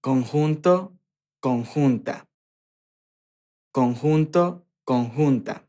conjunto, conjunta, conjunto, conjunta.